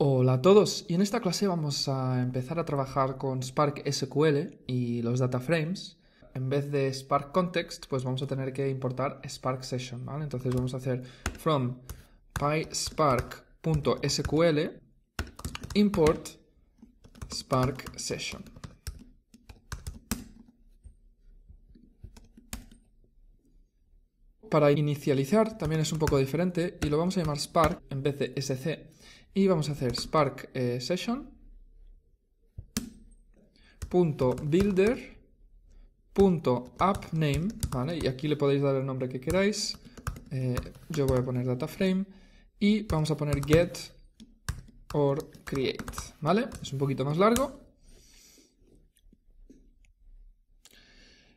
Hola a todos, y en esta clase vamos a empezar a trabajar con Spark SQL y los data frames. En vez de Spark Context, pues vamos a tener que importar Spark Session, Entonces vamos a hacer from pyspark.sql import Spark Session. Para inicializar también es un poco diferente y lo vamos a llamar Spark en vez de SC y vamos a hacer spark eh, session punto builder punto app name, ¿vale? Y aquí le podéis dar el nombre que queráis. Eh, yo voy a poner data frame y vamos a poner get or create, ¿vale? Es un poquito más largo.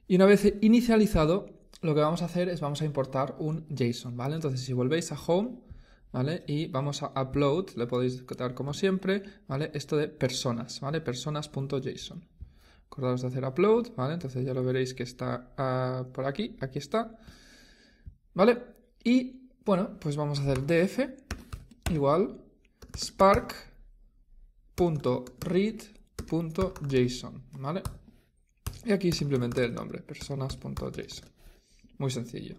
Y una vez inicializado, lo que vamos a hacer es vamos a importar un JSON, ¿vale? Entonces, si volvéis a home, ¿vale? Y vamos a upload, le podéis dar como siempre, ¿vale? Esto de personas, ¿vale? Personas.json. Acordaros de hacer upload, ¿vale? Entonces ya lo veréis que está ah, por aquí, aquí está, ¿vale? Y bueno, pues vamos a hacer df igual spark.read.json, ¿vale? Y aquí simplemente el nombre, personas.json. Muy sencillo.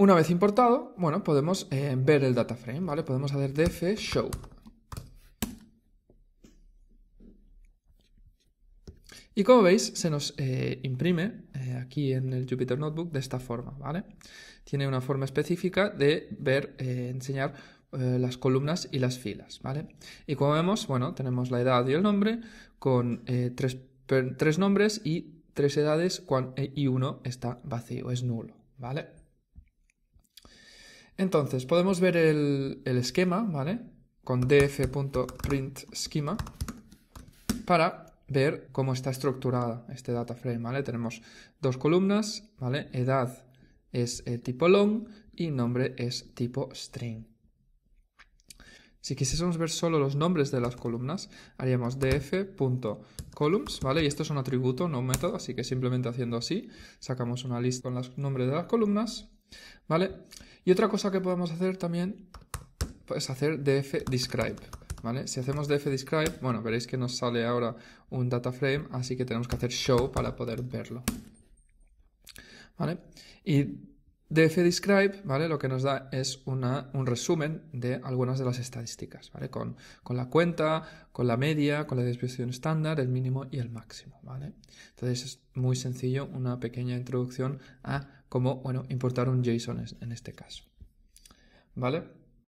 Una vez importado, bueno, podemos eh, ver el data frame, ¿vale? Podemos hacer df show. Y como veis, se nos eh, imprime eh, aquí en el Jupyter Notebook de esta forma, ¿vale? Tiene una forma específica de ver, enseñar las columnas y las filas, ¿vale? Y como vemos, bueno, tenemos la edad y el nombre con tres, nombres y tres edades y uno está vacío, es nulo, ¿vale? Entonces, podemos ver el, esquema, ¿vale? Con df.printSchema para ver cómo está estructurada este data frame, ¿vale? Tenemos dos columnas, ¿vale? Edad es eh, tipo long y nombre es tipo string. Si quisiésemos ver solo los nombres de las columnas, haríamos df.columns, ¿vale? Y esto es un atributo, no un método, así que simplemente haciendo así, sacamos una lista con los nombres de las columnas ¿Vale? Y otra cosa que podemos hacer también es hacer df-describe. ¿Vale? Si hacemos df-describe, bueno, veréis que nos sale ahora un data frame, así que tenemos que hacer show para poder verlo. ¿Vale? Y DFDescribe, ¿vale? Lo que nos da es una, un resumen de algunas de las estadísticas, ¿vale? Con, con, la cuenta, con la media, con la desviación estándar, el mínimo y el máximo, ¿vale? Entonces es muy sencillo una pequeña introducción a cómo, bueno, importar un JSON en este caso, ¿vale?